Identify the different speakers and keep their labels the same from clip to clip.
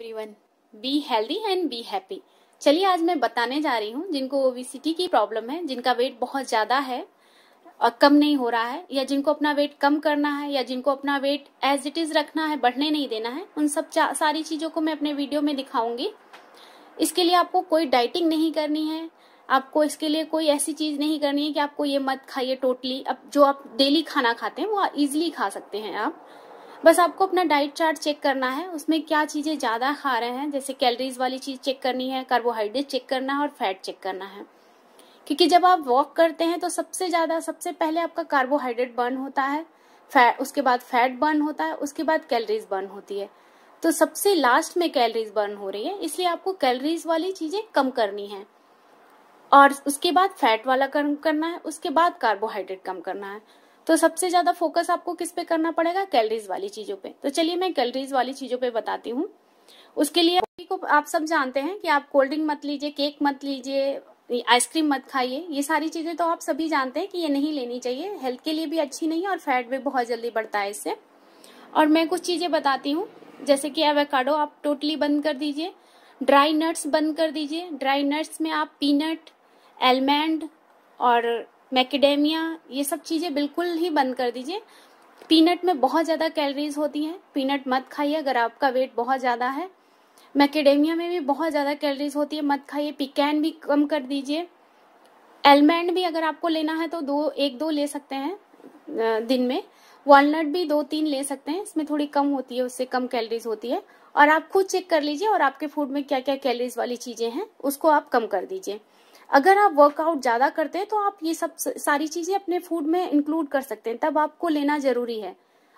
Speaker 1: everyone be healthy and be happy चलिए आज मैं बताने जा रही हूँ जिनको ओबिसिटी की प्रॉब्लम है जिनका वेट बहुत ज़्यादा है और कम नहीं हो रहा है या जिनको अपना वेट कम करना है या जिनको अपना वेट एज इट इज़ रखना है बढ़ने नहीं देना है उन सब सारी चीज़ों को मैं अपने वीडियो में दिखाऊंगी इसके लिए आपको कोई डाइटिंग नहीं करनी है आपको इसके लिए कोई ऐसी चीज़ नहीं करनी है कि आपको ये मत खाइए टोटली अब जो आप डेली खाना खाते हैं वो इजिली खा सकते हैं आप बस आपको अपना डाइट चार्ट चेक करना है उसमें क्या चीज़ें ज़्यादा खा रहे हैं जैसे कैलोरीज वाली चीज़ चेक करनी है कार्बोहाइड्रेट चेक करना है और फैट चेक करना है क्योंकि जब आप वॉक करते हैं तो सबसे ज़्यादा सबसे पहले आपका कार्बोहाइड्रेट बर्न होता है फैट उसके बाद फैट बर्न होता है उसके बाद कैलरीज बर्न होती है तो सबसे लास्ट में कैलरीज बर्न हो रही है इसलिए आपको कैलरीज वाली चीज़ें कम करनी है और उसके बाद फैट वाला कम करना है उसके बाद कार्बोहाइड्रेट कम करना है तो सबसे ज्यादा फोकस आपको किस पे करना पड़ेगा कैलरीज वाली चीजों पे तो चलिए मैं कैलरीज वाली चीजों पे बताती हूँ उसके लिए को आप सब जानते हैं कि आप कोल्ड ड्रिंक मत लीजिए केक मत लीजिए आइसक्रीम मत खाइए ये सारी चीजें तो आप सभी जानते हैं कि ये नहीं लेनी चाहिए हेल्थ के लिए भी अच्छी नहीं है और फैट भी बहुत जल्दी बढ़ता है इससे और मैं कुछ चीजें बताती हूँ जैसे कि एवेकाडो आप टोटली बंद कर दीजिए ड्राई नट्स बंद कर दीजिए ड्राई नट्स में आप पीनट एलमंड और मैकेडेमिया ये सब चीज़ें बिल्कुल ही बंद कर दीजिए पीनट में बहुत ज़्यादा कैलोरीज होती हैं पीनट मत खाइए अगर आपका वेट बहुत ज़्यादा है मैकेडेमिया में भी बहुत ज़्यादा कैलोरीज होती है मत खाइए पिकैन भी कम कर दीजिए एलमंड भी अगर आपको लेना है तो दो एक दो ले सकते हैं दिन में वॉलनट भी दो तीन ले सकते हैं इसमें थोड़ी कम होती है उससे कम कैलोरीज होती है और आप खुद चेक कर लीजिए और आपके फूड में क्या क्या कैलोरीज वाली चीज़ें हैं उसको आप कम कर दीजिए अगर आप वर्कआउट ज्यादा करते हैं तो आप ये सब सारी चीजें अपने फूड में इंक्लूड कर सकते हैं तब आपको लेना जरूरी है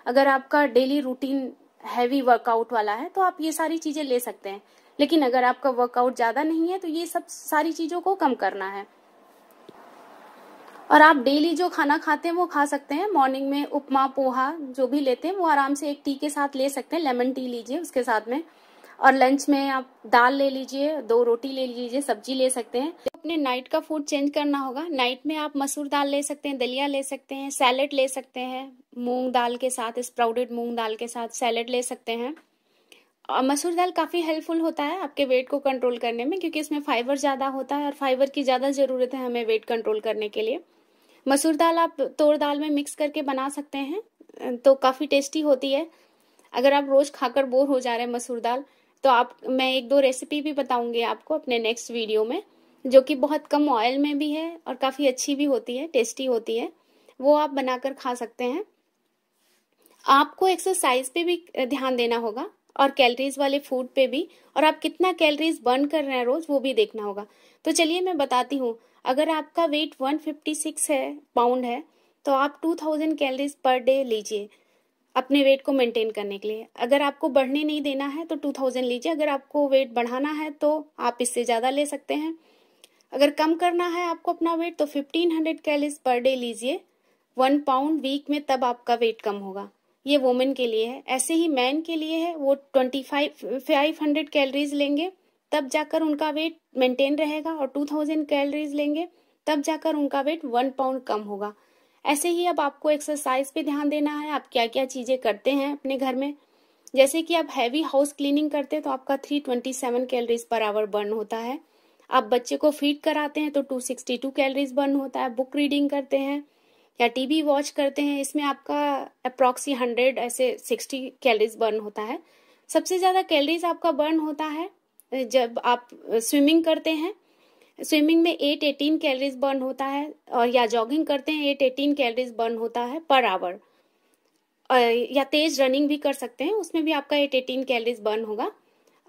Speaker 1: अगर आपका डेली रूटीन हैवी वर्कआउट वाला है तो आप ये सारी चीजें ले सकते हैं लेकिन अगर आपका वर्कआउट ज्यादा नहीं है तो ये सब सारी चीजों को कम करना है और आप डेली जो खाना खाते हैं वो खा सकते हैं मॉर्निंग में उपमा पोहा जो भी लेते हैं वो आराम से एक टी के साथ ले सकते हैं लेमन टी लीजिए उसके साथ में और लंच में आप दाल ले लीजिए दो रोटी ले लीजिए सब्जी ले सकते हैं तो अपने नाइट का फूड चेंज करना होगा नाइट में आप मसूर दाल ले सकते हैं दलिया ले सकते हैं सैलेड ले सकते हैं मूंग दाल के साथ स्प्राउडेड मूंग दाल के साथ सैलेड ले सकते हैं और मसूर दाल काफ़ी हेल्पफुल होता है आपके वेट को कंट्रोल करने में क्योंकि इसमें फाइबर ज़्यादा होता है और फाइबर की ज़्यादा ज़रूरत है हमें वेट कंट्रोल करने के लिए मसूर दाल आप तोड़ दाल में मिक्स करके बना सकते हैं तो काफ़ी टेस्टी होती है अगर आप रोज़ खाकर बोर हो जा रहे हैं मसूर दाल तो आप मैं एक दो रेसिपी भी बताऊंगी आपको अपने नेक्स्ट वीडियो में जो कि बहुत कम ऑयल में भी है और काफ़ी अच्छी भी होती है टेस्टी होती है वो आप बनाकर खा सकते हैं आपको एक्सरसाइज पे भी ध्यान देना होगा और कैलरीज वाले फूड पे भी और आप कितना कैलरीज बर्न कर रहे हैं रोज वो भी देखना होगा तो चलिए मैं बताती हूँ अगर आपका वेट 156 है पाउंड है तो आप 2000 कैलोरीज पर डे लीजिए अपने वेट को मेंटेन करने के लिए अगर आपको बढ़ने नहीं देना है तो टू थाउजेंड लीजिए अगर आपको वेट बढ़ाना है तो आप इससे ज़्यादा ले सकते हैं अगर कम करना है आपको अपना वेट तो fifteen hundred calories per day लीजिए वन पाउंड वीक में तब आपका वेट कम होगा ये वोमेन के लिए है ऐसे ही मैन के लिए है वो twenty five five hundred calories लेंगे तब जाकर उनका वेट मेंटेन रहेगा और टू थाउजेंड कैलरीज लेंगे तब जाकर उनका वेट वन पाउंड कम होगा ऐसे ही अब आपको एक्सरसाइज पे ध्यान देना है आप क्या क्या चीज़ें करते हैं अपने घर में जैसे कि आप हैवी हाउस क्लीनिंग करते हैं तो आपका 327 कैलरीज पर आवर बर्न होता है आप बच्चे को फीड कराते हैं तो 262 कैलरीज बर्न होता है बुक रीडिंग करते हैं या टीवी वॉच करते हैं इसमें आपका अप्रॉक्सी हंड्रेड ऐसे सिक्सटी कैलरीज बर्न होता है सबसे ज़्यादा कैलरीज आपका बर्न होता है जब आप स्विमिंग करते हैं स्विमिंग में एट एटीन कैलोरीज बर्न होता है और या जॉगिंग करते हैं एट एटीन कैलोरीज बर्न होता है पर आवर या तेज रनिंग भी कर सकते हैं उसमें भी आपका एट एटीन कैलोरीज बर्न होगा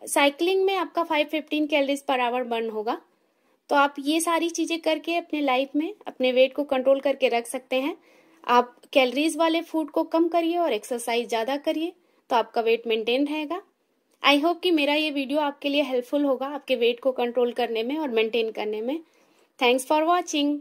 Speaker 1: साइकिलिंग में आपका five fifteen calories per hour burn होगा तो आप ये सारी चीज़ें करके अपने लाइफ में अपने वेट को कंट्रोल करके रख सकते हैं आप कैलरीज वाले फूड को कम करिए और एक्सरसाइज ज़्यादा करिए तो आपका वेट मेंटेन रहेगा आई होप कि मेरा ये वीडियो आपके लिए हेल्पफुल होगा आपके वेट को कंट्रोल करने में और मेंटेन करने में थैंक्स फॉर वॉचिंग